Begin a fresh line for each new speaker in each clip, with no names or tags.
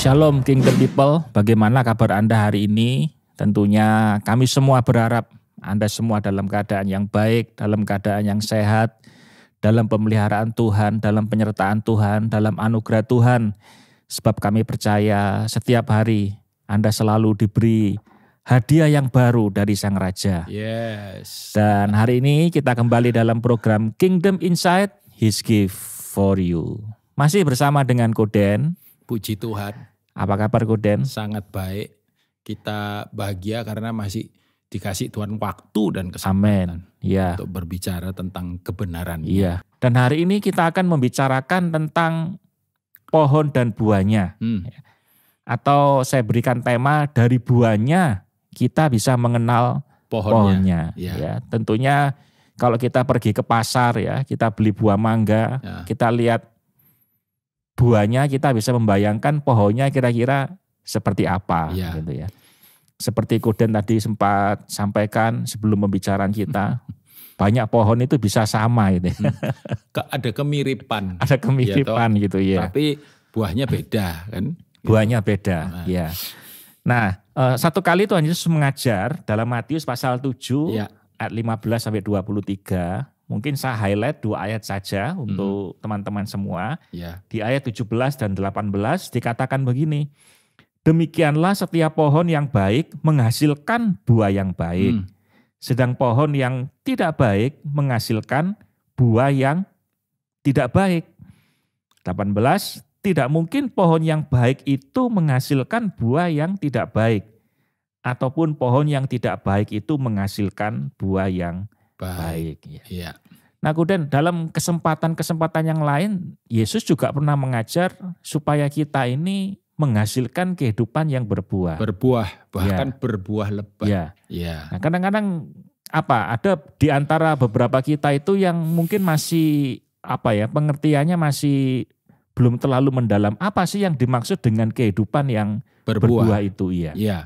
Shalom Kingdom People, bagaimana kabar Anda hari ini? Tentunya kami semua berharap Anda semua dalam keadaan yang baik, dalam keadaan yang sehat, dalam pemeliharaan Tuhan, dalam penyertaan Tuhan, dalam anugerah Tuhan. Sebab kami percaya setiap hari Anda selalu diberi hadiah yang baru dari Sang Raja. Yes. Dan hari ini kita kembali dalam program Kingdom Insight, His Gift for You. Masih bersama dengan Koden. Puji Tuhan apa kabar Kuden? Sangat baik. Kita bahagia karena masih dikasih Tuhan waktu dan kesempatan Amen. Ya. untuk berbicara tentang kebenaran. Iya. Dan hari ini kita akan membicarakan tentang pohon dan buahnya. Hmm. Ya. Atau saya berikan tema dari buahnya kita bisa mengenal pohonnya. pohonnya. Ya. ya. Tentunya kalau kita pergi ke pasar ya, kita beli buah mangga, ya. kita lihat buahnya kita bisa membayangkan pohonnya kira-kira seperti apa ya. gitu ya. Seperti Koden tadi sempat sampaikan sebelum pembicaraan kita, banyak pohon itu bisa sama gitu. Ya. Hmm. ada kemiripan. Ada kemiripan ya, gitu ya. Tapi buahnya beda kan. Buahnya beda, nah. ya. Nah, eh, satu kali Tuhan Yesus mengajar dalam Matius pasal 7 ya. ayat 15 sampai 23 Mungkin saya highlight dua ayat saja untuk hmm. teman-teman hmm. semua. Yeah. Di ayat 17 dan 18 dikatakan begini. Demikianlah setiap pohon yang baik menghasilkan buah yang baik. Hmm. Sedang pohon yang tidak baik menghasilkan buah yang tidak baik. 18 tidak mungkin pohon yang baik itu menghasilkan buah yang tidak baik ataupun pohon yang tidak baik itu menghasilkan buah yang baik. baik ya. Nah kemudian dalam kesempatan-kesempatan yang lain, Yesus juga pernah mengajar supaya kita ini menghasilkan kehidupan yang berbuah. Berbuah, bahkan ya. berbuah lebat. Ya. ya. Nah kadang-kadang apa ada di antara beberapa kita itu yang mungkin masih apa ya pengertiannya masih belum terlalu mendalam apa sih yang dimaksud dengan kehidupan yang berbuah, berbuah itu iya ya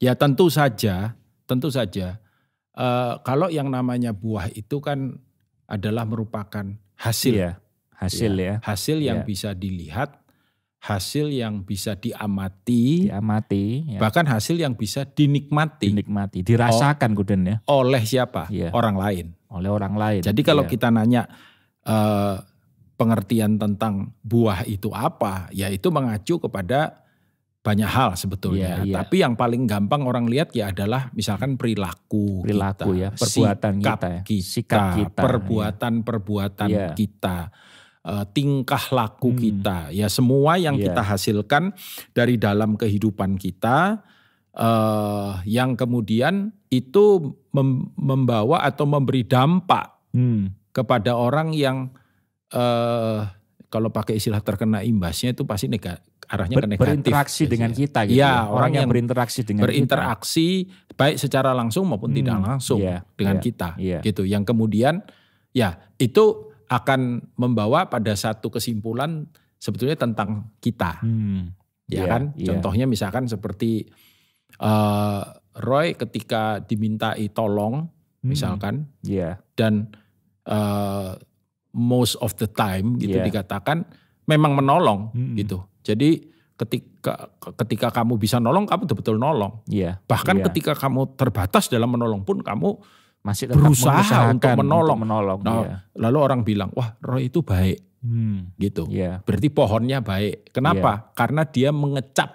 ya tentu saja tentu saja uh, kalau yang namanya buah itu kan adalah merupakan hasil. Iya, hasil ya. ya. Hasil yang iya. bisa dilihat, hasil yang bisa diamati, diamati, ya. bahkan hasil yang bisa dinikmati, dinikmati, dirasakan Guden oh, ya. Oleh siapa? Iya. Orang lain. Oleh orang lain. Jadi kalau iya. kita nanya uh, pengertian tentang buah itu apa, yaitu mengacu kepada banyak hal sebetulnya. Yeah, yeah. Tapi yang paling gampang orang lihat ya adalah misalkan perilaku, perilaku kita, ya, perbuatan sikap kita, ya. kita, sikap kita, perbuatan-perbuatan yeah. kita, eh, tingkah laku hmm. kita, ya semua yang yeah. kita hasilkan dari dalam kehidupan kita uh, yang kemudian itu mem membawa atau memberi dampak hmm. kepada orang yang uh, kalau pakai istilah terkena imbasnya itu pasti negatif arahnya ke negatif. Berinteraksi ya, dengan kita gitu. Iya, ya, Orang, orang yang berinteraksi dengan berinteraksi kita. baik secara langsung maupun hmm, tidak langsung yeah, dengan yeah, kita yeah. gitu. Yang kemudian ya itu akan membawa pada satu kesimpulan sebetulnya tentang kita. Hmm, ya yeah, kan? Yeah. Contohnya misalkan seperti uh, Roy ketika dimintai tolong hmm, misalkan yeah. dan uh, most of the time gitu yeah. dikatakan memang menolong hmm. gitu. Jadi ketika ketika kamu bisa nolong kamu betul-betul nolong. Iya. Bahkan iya. ketika kamu terbatas dalam menolong pun kamu masih tetap berusaha untuk menolong. Untuk menolong nah, iya. Lalu orang bilang, "Wah, Roy itu baik." Hmm. Gitu. Yeah. Berarti pohonnya baik. Kenapa? Yeah. Karena dia mengecap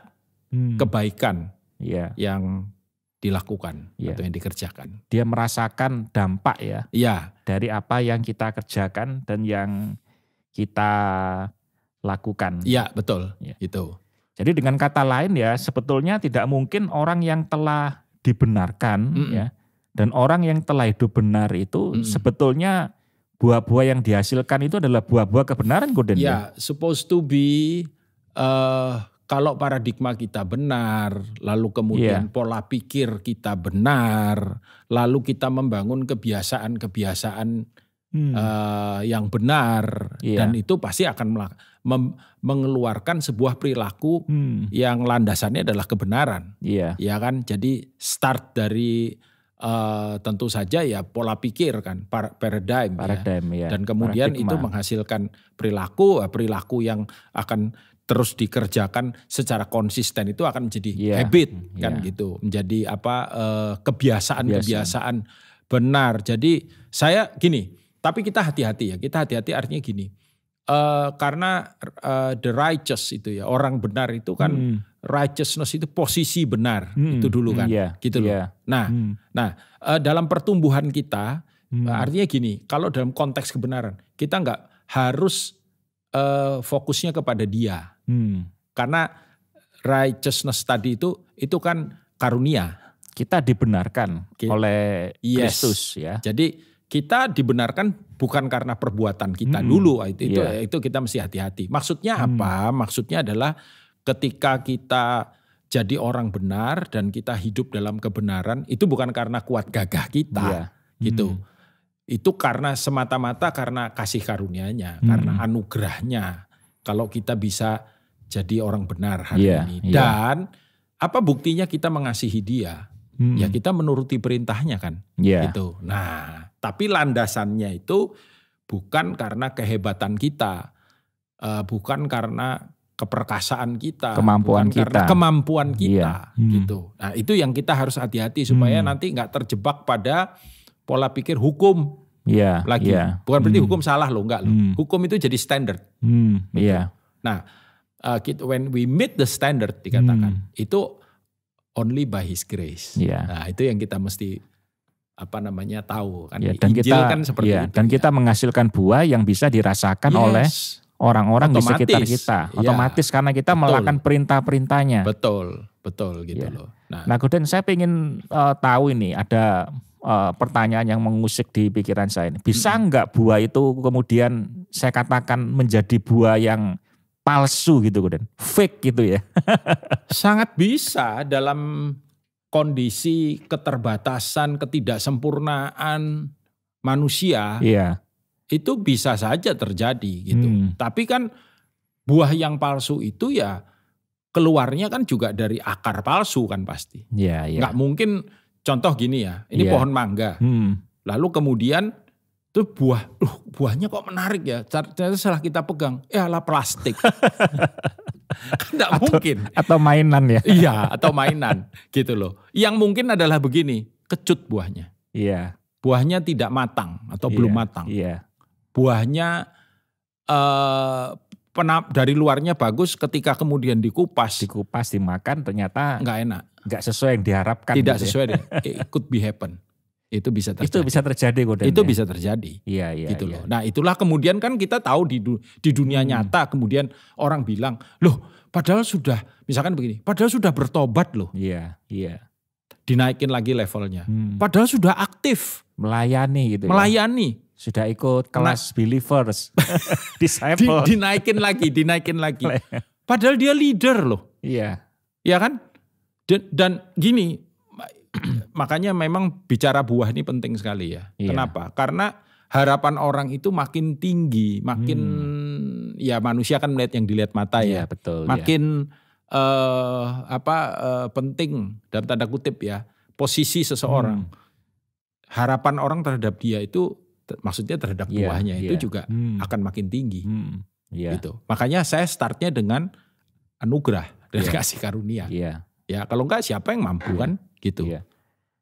hmm. kebaikan yeah. yang dilakukan yeah. atau yang dikerjakan. Dia merasakan dampak ya. Iya. Dari apa yang kita kerjakan dan yang kita lakukan. Iya, betul. Ya. Itu. Jadi dengan kata lain ya, sebetulnya tidak mungkin orang yang telah dibenarkan mm -mm. ya dan orang yang telah hidup benar itu mm -mm. sebetulnya buah-buah yang dihasilkan itu adalah buah-buah kebenaran Gordon. Ya, ya? supposed to be uh, kalau paradigma kita benar, lalu kemudian yeah. pola pikir kita benar, lalu kita membangun kebiasaan-kebiasaan hmm. uh, yang benar, yeah. dan itu pasti akan melakukan mengeluarkan sebuah perilaku hmm. yang landasannya adalah kebenaran. Iya. Ya kan? Jadi start dari uh, tentu saja ya pola pikir kan par paradigm, ya. paradigm ya. ya. dan kemudian Paradigma. itu menghasilkan perilaku eh, perilaku yang akan terus dikerjakan secara konsisten itu akan menjadi yeah. habit hmm, kan yeah. gitu menjadi apa uh, kebiasaan kebiasaan benar jadi saya gini tapi kita hati-hati ya kita hati-hati artinya gini Uh, karena uh, the righteous itu ya orang benar itu kan hmm. righteousness itu posisi benar hmm. itu dulu hmm, kan yeah. gitu loh. Yeah. Nah, hmm. nah uh, dalam pertumbuhan kita hmm. artinya gini kalau dalam konteks kebenaran kita nggak harus uh, fokusnya kepada dia hmm. karena righteousness tadi itu itu kan karunia kita dibenarkan oleh yes. ya. Jadi kita dibenarkan bukan karena perbuatan kita hmm. dulu eh, itu yeah. itu kita mesti hati-hati. Maksudnya hmm. apa? Maksudnya adalah ketika kita jadi orang benar dan kita hidup dalam kebenaran itu bukan karena kuat gagah kita yeah. gitu. Hmm. Itu karena semata-mata karena kasih karunianya, hmm. karena anugerahnya. Kalau kita bisa jadi orang benar hari yeah. ini iya. dan yeah. apa buktinya kita mengasihi dia? Hmm. Ya kita menuruti perintahnya kan. Yeah. Gitu. Nah, tapi landasannya itu bukan karena kehebatan kita, eh, bukan karena keperkasaan kita, kemampuan bukan kita, karena kemampuan iya. kita, iya. hmm. gitu. Nah itu yang kita harus hati-hati supaya hmm. nanti nggak terjebak pada pola pikir hukum Iya, lagi. iya. Bukan berarti hmm. hukum salah loh, enggak loh. Hmm. Hukum itu jadi standar. Hmm. Gitu. Iya, Nah, uh, when we meet the standard dikatakan hmm. itu only by His grace. Yeah. Nah itu yang kita mesti apa namanya tahu kan ya, dan kita, kan seperti ya, itu dan ya. kita menghasilkan buah yang bisa dirasakan yes. oleh orang-orang di sekitar kita ya. otomatis ya. karena kita melakukan perintah-perintahnya betul betul gitu ya. loh nah, nah kemudian saya ingin uh, eh, tahu ini ada uh, pertanyaan yang mengusik di pikiran saya ini bisa hmm. nggak buah itu kemudian saya katakan menjadi buah yang palsu gitu kemudian fake gitu ya sangat bisa dalam kondisi keterbatasan, ketidaksempurnaan manusia yeah. itu bisa saja terjadi gitu. Hmm. Tapi kan buah yang palsu itu ya keluarnya kan juga dari akar palsu kan pasti. Iya, yeah, Yeah. Gak mungkin contoh gini ya, ini yeah. pohon mangga. Hmm. Lalu kemudian itu buah, uh, buahnya kok menarik ya. Ternyata salah kita pegang, ya eh, lah plastik. Tidak kan mungkin. Atau mainan ya. Iya, atau mainan gitu loh. Yang mungkin adalah begini, kecut buahnya. Iya. Buahnya tidak matang atau yeah. belum matang. Iya. Buahnya eh penap dari luarnya bagus ketika kemudian dikupas. Dikupas, dimakan ternyata. Nggak enak. Nggak sesuai yang diharapkan. Tidak gitu ya. sesuai. Ya. It could be happen itu bisa terjadi. Itu bisa terjadi Itu bisa terjadi. Iya, iya. Gitu iya. loh. Nah, itulah kemudian kan kita tahu di di dunia hmm. nyata kemudian orang bilang, "Loh, padahal sudah misalkan begini, padahal sudah bertobat loh." Iya, iya. Dinaikin lagi levelnya. Hmm. Padahal sudah aktif melayani gitu. Ya. Melayani. Ya? Sudah ikut kelas nah, believers, disciple. Di, dinaikin lagi, dinaikin lagi. Padahal dia leader loh. Iya. Iya kan? Dan, dan gini, makanya memang bicara buah ini penting sekali ya. Iya. Kenapa? Karena harapan orang itu makin tinggi, makin hmm. ya manusia kan melihat yang dilihat mata iya, ya. betul. Iya. Makin iya. uh, apa uh, penting dalam tanda kutip ya posisi seseorang. Hmm. Harapan orang terhadap dia itu maksudnya terhadap yeah, buahnya yeah. itu iya. juga hmm. akan makin tinggi. Hmm. Yeah. Gitu. Makanya saya startnya dengan anugerah dan yeah. kasih karunia. Yeah. Ya, kalau enggak siapa yang mampu kan gitu. Yeah.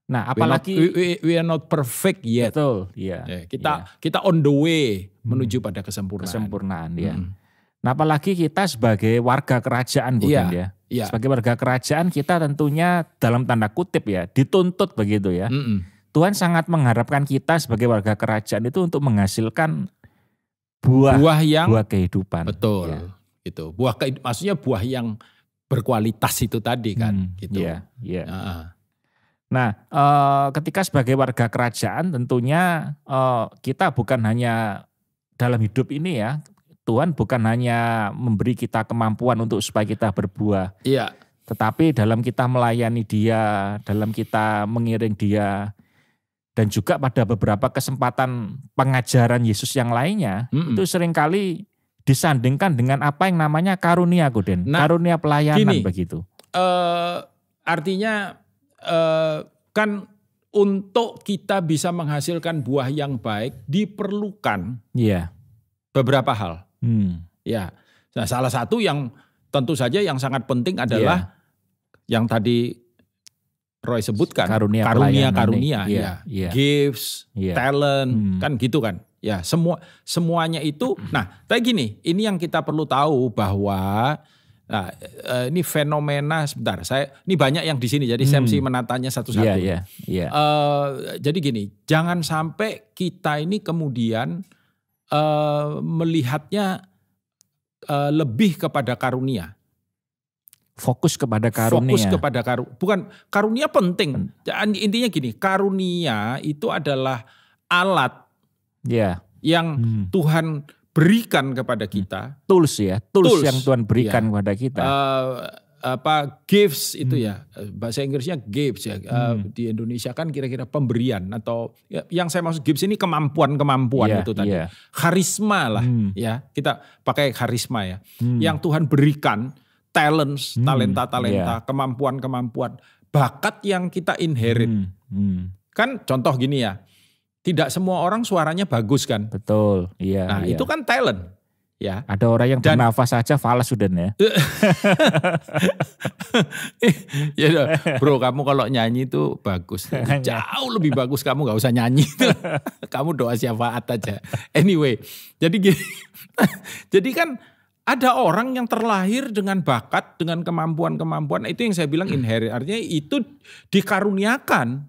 Nah, apalagi we, not, we, we are not perfect yet. Betul, iya. Yeah. Kita yeah. kita on the way menuju hmm. pada kesempurnaan. Kesempurnaan, ya. Hmm. Nah, apalagi kita sebagai warga kerajaan, bukan iya, yeah. ya. Yeah. Sebagai warga kerajaan kita tentunya dalam tanda kutip ya, dituntut begitu ya. Mm -mm. Tuhan sangat mengharapkan kita sebagai warga kerajaan itu untuk menghasilkan buah buah yang buah kehidupan. Betul. Yeah. Gitu. Buah maksudnya buah yang berkualitas itu tadi kan hmm, gitu. Iya, iya. Nah, Nah, eh, ketika sebagai warga kerajaan tentunya eh, kita bukan hanya dalam hidup ini ya, Tuhan bukan hanya memberi kita kemampuan untuk supaya kita berbuah. Iya. Tetapi dalam kita melayani dia, dalam kita mengiring dia, dan juga pada beberapa kesempatan pengajaran Yesus yang lainnya, mm -mm. itu seringkali disandingkan dengan apa yang namanya karunia, Guden. Nah, karunia pelayanan gini, begitu. Uh, artinya Eh, kan untuk kita bisa menghasilkan buah yang baik diperlukan yeah. beberapa hal. Hmm. Ya, nah, salah satu yang tentu saja yang sangat penting adalah yeah. yang tadi Roy sebutkan karunia karunia karunia ya, ya, yeah. gifts, yeah. talent hmm. kan gitu kan. Ya semua semuanya itu. Nah, tapi gini, ini yang kita perlu tahu bahwa Nah, eh, ini fenomena sebentar. Saya ini banyak yang di sini jadi hmm. saya mesti menatanya satu-satu. Yeah, yeah, yeah. Uh, jadi gini, jangan sampai kita ini kemudian uh, melihatnya uh, lebih kepada karunia. Fokus kepada karunia. Fokus kepada karunia. Bukan karunia penting. Hmm. Intinya gini, karunia itu adalah alat. Yeah. Yang hmm. Tuhan berikan kepada hmm. kita tools ya tools, tools yang Tuhan berikan ya. kepada kita uh, apa gifts itu hmm. ya eh, bahasa Inggrisnya gifts ya eh, hmm. di Indonesia kan kira-kira pemberian atau ya, yang saya maksud gifts ini kemampuan-kemampuan yeah, itu tadi yeah. karisma lah hmm. ya kita pakai karisma ya hmm. yang Tuhan berikan talents hmm. talenta-talenta yeah. kemampuan-kemampuan bakat yang kita inherit hmm. Hmm. kan contoh gini ya tidak semua orang suaranya bagus kan? Betul, iya. Nah iya. itu kan talent. Ya. Ada orang yang bernafas saja falas sudah ya. ya. ya bro kamu kalau nyanyi itu bagus. Iya. Jauh lebih bagus kamu gak usah nyanyi. kamu doa syafaat aja. Anyway, jadi gini, jadi kan ada orang yang terlahir dengan bakat, dengan kemampuan-kemampuan itu yang saya bilang inherit. Artinya itu dikaruniakan.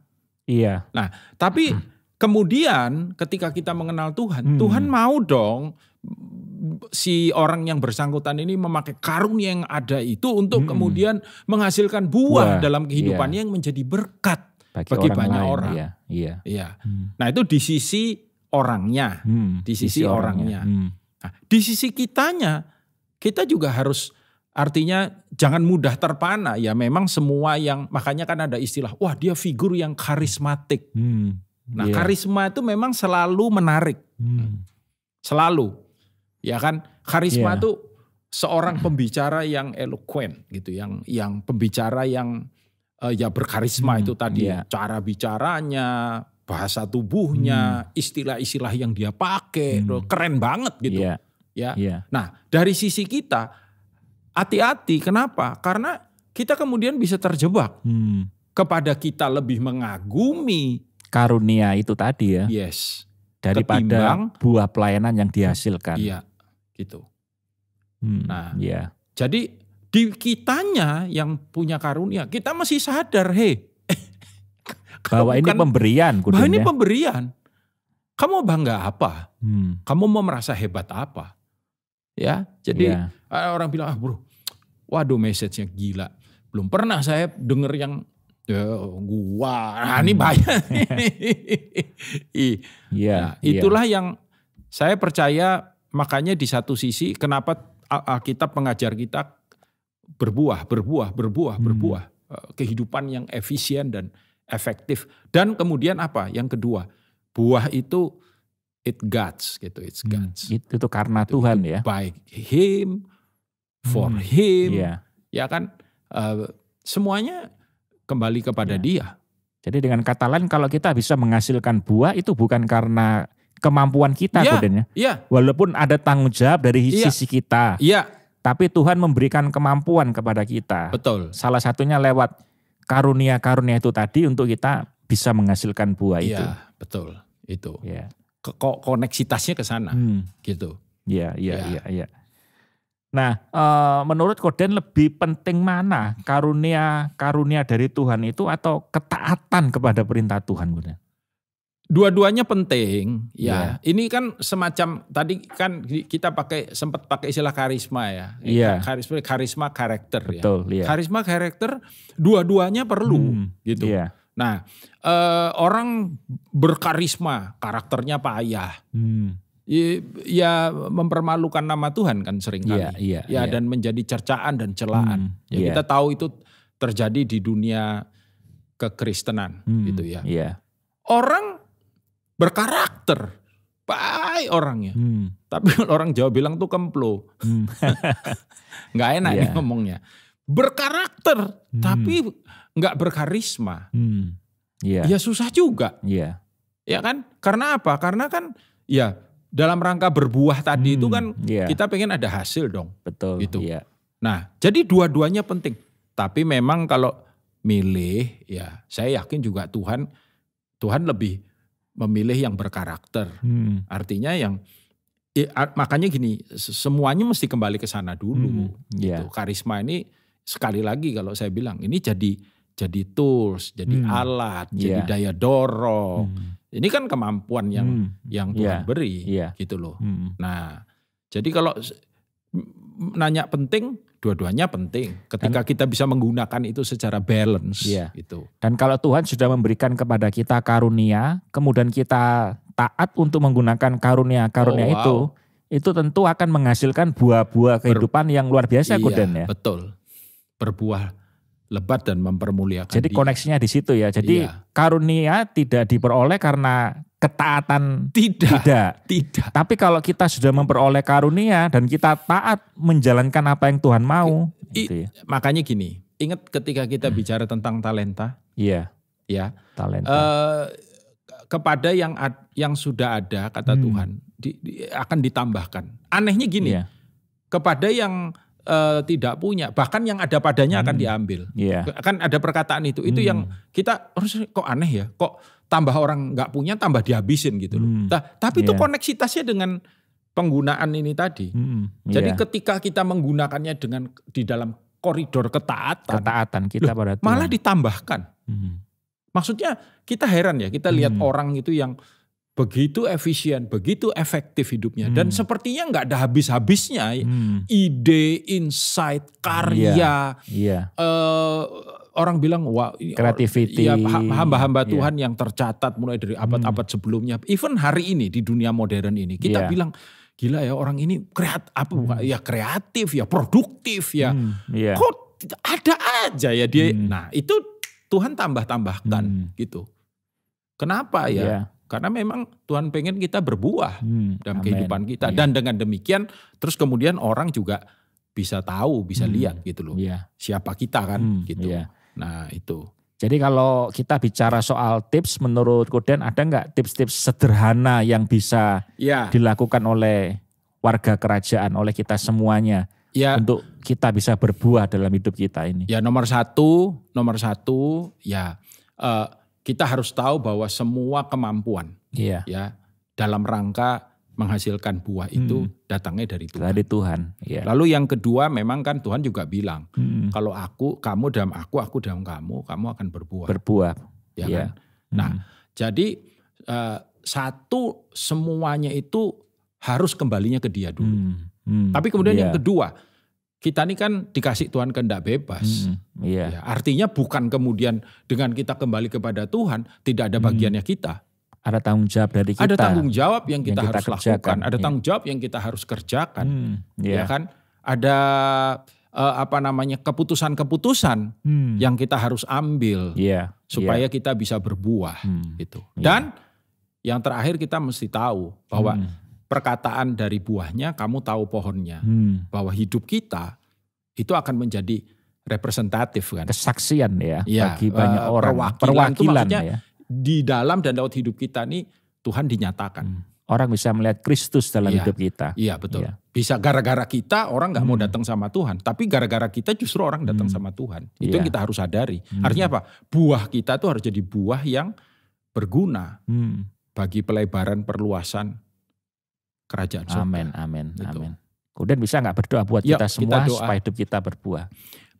Iya. Nah, tapi Kemudian ketika kita mengenal Tuhan, hmm. Tuhan mau dong si orang yang bersangkutan ini memakai karunia yang ada itu untuk hmm. kemudian menghasilkan buah, buah dalam kehidupannya yeah. yang menjadi berkat bagi, bagi orang banyak lain, orang. Iya. iya. Yeah. Hmm. Nah, itu di sisi orangnya, hmm. di sisi, sisi orangnya. orangnya. Hmm. Nah, di sisi kitanya kita juga harus Artinya jangan mudah terpana ya memang semua yang makanya kan ada istilah wah dia figur yang karismatik. Hmm. Nah, yeah. karisma itu memang selalu menarik. Hmm. Selalu. Ya kan? Karisma yeah. itu seorang pembicara yang eloquent gitu, yang yang pembicara yang uh, ya berkarisma hmm. itu tadi, yeah. cara bicaranya, bahasa tubuhnya, hmm. istilah-istilah hmm. yang dia pakai, hmm. keren banget gitu. Yeah. Ya. Yeah. Nah, dari sisi kita hati-hati kenapa? Karena kita kemudian bisa terjebak. Hmm. Kepada kita lebih mengagumi karunia itu tadi ya. Yes. Daripada Ketimbang, buah pelayanan yang dihasilkan. Iya, gitu. Hmm, nah, iya. Jadi di kitanya yang punya karunia, kita masih sadar, he, bahwa ini ini pemberian. Kudunya. Bahwa ini pemberian. Kamu bangga apa? Hmm. Kamu mau merasa hebat apa? Ya, jadi yeah. Iya. orang bilang, ah bro, waduh message-nya gila. Belum pernah saya dengar yang Ya, gua. Nah, ini hmm. bahaya. Iya. iya. nah, iya. itulah yeah. yang saya percaya makanya di satu sisi kenapa Alkitab mengajar kita berbuah, berbuah, berbuah, hmm. berbuah. Eh, kehidupan yang efisien dan efektif. Dan kemudian apa? Yang kedua, buah itu it guts gitu, it's hmm, guts. Hmm. Itu, itu karena itu, Tuhan ya. By him, for hmm. him. Yeah. Ya kan? Uh, semuanya kembali kepada ya. dia. Jadi dengan kata lain kalau kita bisa menghasilkan buah itu bukan karena kemampuan kita iya, ya, kodenya. Ya. Walaupun ada tanggung jawab dari ya. sisi kita. Iya. Tapi Tuhan memberikan kemampuan kepada kita. Betul. Salah satunya lewat karunia-karunia itu tadi untuk kita bisa menghasilkan buah ya, itu. betul. Itu. Iya. Koneksitasnya ke sana hmm. gitu. Iya, iya, iya, iya. Ya. Nah, eh, menurut Koden lebih penting mana karunia karunia dari Tuhan itu atau ketaatan kepada perintah Tuhan, Koden? Dua-duanya penting, ya. Yeah. Ini kan semacam tadi kan kita pakai sempat pakai istilah karisma ya. Iya. Karisma karisma karakter ya. Betul, ya. Yeah. Karisma karakter dua-duanya perlu hmm, gitu. Yeah. Nah, e, orang berkarisma, karakternya payah. Hmm ya mempermalukan nama Tuhan kan sering kali. Iya, iya, ya iya. dan menjadi cercaan dan celaan. Hmm, ya kita tahu itu terjadi di dunia kekristenan hmm, gitu ya. Orang berkarakter baik orangnya. Hmm. Tapi kalau orang Jawa bilang tuh kemplo. Hmm. enak ya ngomongnya. Berkarakter hmm. tapi nggak berkarisma. Hmm. Ya susah juga. Iya. Ya kan? Karena apa? Karena kan ya dalam rangka berbuah tadi hmm, itu kan yeah. kita pengen ada hasil dong. Betul. Gitu. Yeah. Nah, jadi dua-duanya penting. Tapi memang kalau milih ya saya yakin juga Tuhan Tuhan lebih memilih yang berkarakter. Hmm. Artinya yang makanya gini, semuanya mesti kembali ke sana dulu. Hmm. Yeah. Gitu. Iya. Karisma ini sekali lagi kalau saya bilang ini jadi jadi tools, jadi hmm. alat, yeah. jadi iya. daya dorong. Hmm ini kan kemampuan yang hmm. yang iya. Tuhan yeah. beri yeah. gitu loh. Hmm. Nah, jadi kalau nanya penting, dua-duanya penting. Ketika dan, kita bisa menggunakan itu secara balance yeah. gitu. Dan kalau Tuhan sudah memberikan kepada kita karunia, kemudian kita taat untuk menggunakan karunia-karunia oh, wow. itu, itu tentu akan menghasilkan buah-buah kehidupan Ber, yang luar biasa iya, ya. Betul. Berbuah lebat dan mempermuliakan. Jadi dia. koneksinya di situ ya. Jadi iya. karunia tidak diperoleh karena ketaatan tidak, tidak. Tidak. Tapi kalau kita sudah memperoleh karunia dan kita taat menjalankan apa yang Tuhan mau. I, gitu ya. Makanya gini, ingat ketika kita hmm. bicara tentang talenta. Iya. Ya. Talenta. Uh, kepada yang ad, yang sudah ada kata hmm. Tuhan di, di, akan ditambahkan. Anehnya gini. Iya. Kepada yang uh, tidak punya, bahkan yang ada padanya hmm. akan diambil. Yeah. Kan ada perkataan itu. Itu hmm. yang kita harus oh, kok aneh ya, kok tambah orang nggak punya tambah dihabisin gitu loh. Hmm. Nah, tapi yeah. itu iya. koneksitasnya dengan penggunaan ini tadi. Hmm. Jadi iya. ketika kita menggunakannya dengan di dalam koridor ketaatan, ketaatan kita loh, pada malah ditambahkan. Hmm. Maksudnya kita heran ya, kita lihat hmm. orang itu yang begitu efisien, begitu efektif hidupnya, hmm. dan sepertinya nggak ada habis-habisnya hmm. ide, insight, karya, yeah. Yeah. Uh, orang bilang wah kreativiti ya, hamba-hamba iya. Tuhan yeah. yang tercatat mulai dari abad-abad hmm. sebelumnya, even hari ini di dunia modern ini kita yeah. bilang gila ya orang ini kreat apa hmm. ya kreatif ya produktif ya, hmm. yeah. kok ada aja ya dia, hmm. nah itu Tuhan tambah-tambahkan hmm. gitu, kenapa ya? Yeah karena memang Tuhan pengen kita berbuah hmm, dalam amen. kehidupan kita. Yeah. Dan dengan demikian terus kemudian orang juga bisa tahu, bisa hmm, lihat gitu loh. Yeah. Siapa kita kan hmm, gitu. Yeah. Nah itu. Jadi kalau kita bicara soal tips menurut Kuden ada nggak tips-tips sederhana yang bisa yeah. dilakukan oleh warga kerajaan, oleh kita semuanya ya. untuk kita bisa berbuah dalam hidup kita ini? Ya nomor satu, nomor satu ya uh, kita harus tahu bahwa semua kemampuan iya. ya dalam rangka menghasilkan buah itu hmm. datangnya dari Tuhan. Dari Tuhan. Ya. Lalu yang kedua memang kan Tuhan juga bilang hmm. kalau aku kamu dalam aku aku dalam kamu kamu akan berbuah. Berbuah. Ya ya. kan. Nah, hmm. jadi uh, satu semuanya itu harus kembalinya ke Dia dulu. Hmm. Hmm. Tapi kemudian ya. yang iya. kedua kita ini kan dikasih Tuhan kehendak bebas. Hmm, iya. ya, artinya bukan kemudian dengan kita kembali kepada Tuhan tidak ada hmm. bagiannya hmm. kita. Ada tanggung jawab dari kita. Ada tanggung jawab yang kita, yang kita harus kerjakan. lakukan. Ada iya. tanggung jawab yang kita harus kerjakan. Hmm, iya. Ya kan? Ada eh, apa namanya keputusan-keputusan hmm. yang kita harus ambil yeah, supaya yeah. kita bisa berbuah hmm. gitu. Iya. Dan yeah. yang terakhir kita mesti tahu bahwa hmm perkataan dari buahnya kamu tahu pohonnya. Hmm. Bahwa hidup kita itu akan menjadi representatif kan. Kesaksian ya, ya bagi banyak eh, orang. Perwakilan, perwakilan itu ya. maksudnya ya. di dalam dan laut hidup kita ini Tuhan dinyatakan. Hmm. Orang bisa melihat Kristus dalam ya, hidup kita. Iya betul. Ya. Bisa gara-gara kita orang nggak hmm. mau datang sama Tuhan, tapi gara-gara kita justru orang datang hmm. sama Tuhan. Itu ya. yang iya. kita harus sadari. Hmm. Artinya apa? Buah kita tuh harus jadi buah yang berguna hmm. bagi pelebaran perluasan kerajaan surga. Amin, amin, gitu. amin. Kemudian bisa nggak berdoa buat Yuk, kita semua kita supaya hidup kita berbuah.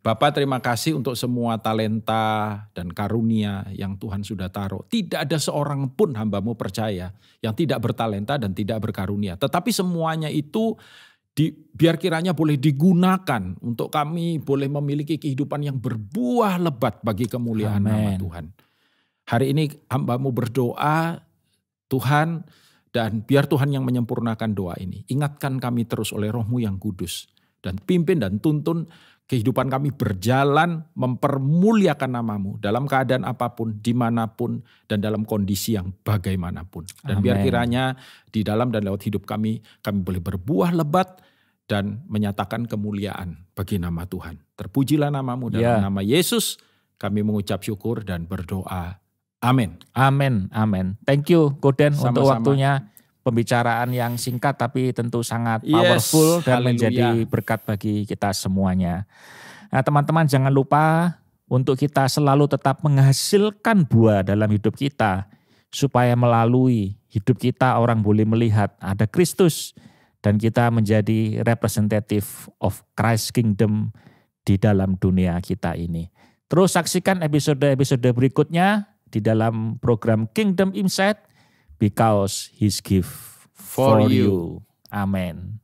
Bapak terima kasih untuk semua talenta dan karunia yang Tuhan sudah taruh. Tidak ada seorang pun hambamu percaya yang tidak bertalenta dan tidak berkarunia. Tetapi semuanya itu di, biar kiranya boleh digunakan untuk kami boleh memiliki kehidupan yang berbuah lebat bagi kemuliaan Amen. nama Tuhan. Hari ini hambamu berdoa, Tuhan dan biar Tuhan yang menyempurnakan doa ini. Ingatkan kami terus oleh rohmu yang kudus. Dan pimpin dan tuntun kehidupan kami berjalan mempermuliakan namamu dalam keadaan apapun, dimanapun, dan dalam kondisi yang bagaimanapun. Dan Amen. biar kiranya di dalam dan lewat hidup kami, kami boleh berbuah lebat dan menyatakan kemuliaan bagi nama Tuhan. Terpujilah namamu dalam yeah. nama Yesus. Kami mengucap syukur dan berdoa. Amin. Amin, amin. Thank you Goden Sama-sama. untuk waktunya pembicaraan yang singkat tapi tentu sangat powerful dan haleluya. menjadi berkat bagi kita semuanya. Nah, teman-teman jangan lupa untuk kita selalu tetap menghasilkan buah dalam hidup kita supaya melalui hidup kita orang boleh melihat ada Kristus dan kita menjadi representative of Christ kingdom di dalam dunia kita ini. Terus saksikan episode-episode berikutnya di dalam program Kingdom Insight because his gift
for, for you. you.
Amin.